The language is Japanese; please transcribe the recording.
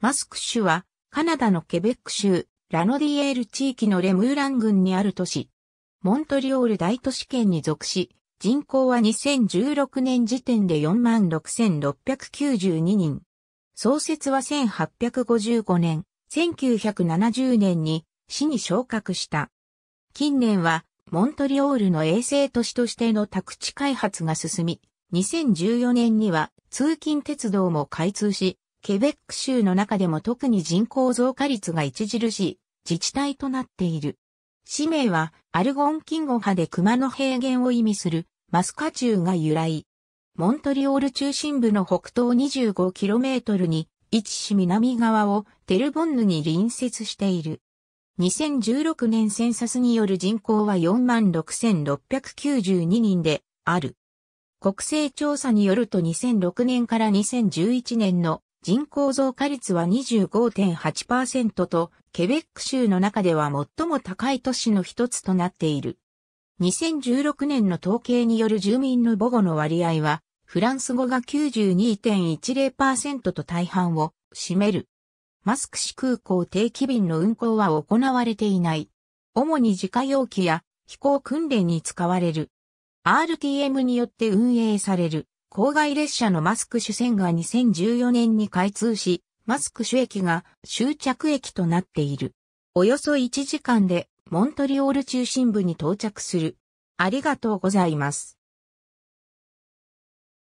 マスク州は、カナダのケベック州、ラノディエール地域のレムーラン郡にある都市。モントリオール大都市圏に属し、人口は2016年時点で46,692人。創設は1855年、1970年に市に昇格した。近年は、モントリオールの衛星都市としての宅地開発が進み、2014年には通勤鉄道も開通し、ケベック州の中でも特に人口増加率が著しい自治体となっている。氏名はアルゴンキンゴ派で熊の平原を意味するマスカ中が由来。モントリオール中心部の北東 25km に位置し南側をテルボンヌに隣接している。2016年センサスによる人口は46,692人である。国勢調査によると2006年から2011年の人口増加率は25.8%と、ケベック州の中では最も高い都市の一つとなっている。2016年の統計による住民の母語の割合は、フランス語が92.10%と大半を占める。マスク市空港定期便の運航は行われていない。主に自家用機や飛行訓練に使われる。RTM によって運営される。郊外列車のマスク主線が2014年に開通し、マスク主駅が終着駅となっている。およそ1時間でモントリオール中心部に到着する。ありがとうございます。